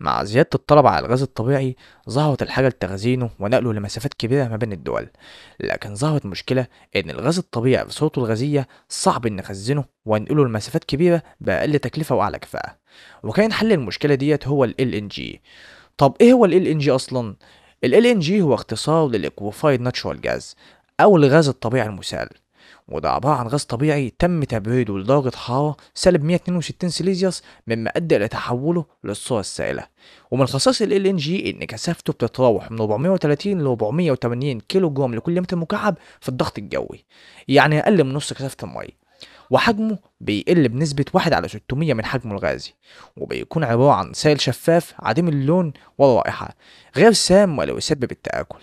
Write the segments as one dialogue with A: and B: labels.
A: مع زيادة الطلب على الغاز الطبيعي ظهرت الحاجة لتخزينه ونقله لمسافات كبيرة ما بين الدول لكن ظهرت مشكلة إن الغاز الطبيعي بصورته الغازية صعب إن نخزنه ونقله لمسافات كبيرة بأقل تكلفة وأعلى كفاءة وكان حل المشكلة ديت هو ال LNG طب إيه هو ال LNG أصلا؟ ال LNG هو اختصار للإكوفايد ناتشورال جاز أو الغاز الطبيعي المسال وده عبارة عن غاز طبيعي تم تبريده لدرجة حرارة سالب 162 سيليزيوس مما أدى إلى تحوله للصورة السائلة ومن خصائص ال ان جي إن كثافته بتتراوح من 430 ل 480 كيلو جرام لكل متر مكعب في الضغط الجوي يعني أقل من نص كثافة المية وحجمه بيقل بنسبة واحد على 600 من حجمه الغازي وبيكون عبارة عن سائل شفاف عديم اللون والرائحة غير سام ولا يسبب التآكل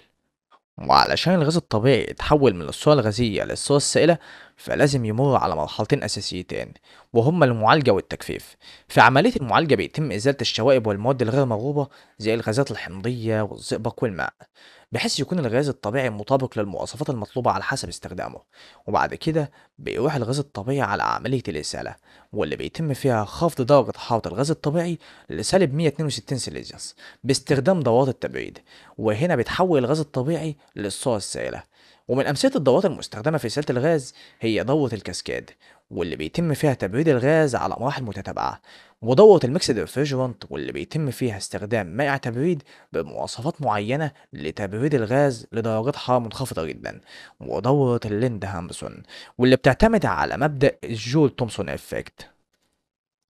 A: وعلشان الغاز الطبيعي يتحول من الصورة الغازية للصورة السائلة فلازم يمر على مرحلتين أساسيتين وهما المعالجة والتجفيف في عملية المعالجة بيتم إزالة الشوائب والمواد الغير مرغوبة زي الغازات الحمضية والزئبق والماء بحيث يكون الغاز الطبيعي مطابق للمواصفات المطلوبة على حسب استخدامه وبعد كده بيروح الغاز الطبيعي على عملية الإسالة واللي بيتم فيها خفض درجة حرارة الغاز الطبيعي لسالب 162 سيليزيوس باستخدام ضوابط التبريد وهنا بيتحول الغاز الطبيعي للصورة السائلة ومن أمثلة الضوات المستخدمة في سيالة الغاز هي ضوة الكاسكاد واللي بيتم فيها تبريد الغاز على مراحل متتابعة وضوة المكسد ريفريجرانت واللي بيتم فيها استخدام مائع تبريد بمواصفات معينة لتبريد الغاز لدرجات حرارة منخفضة جدا وضوة الليند هامسون واللي بتعتمد على مبدأ الجول تومسون افكت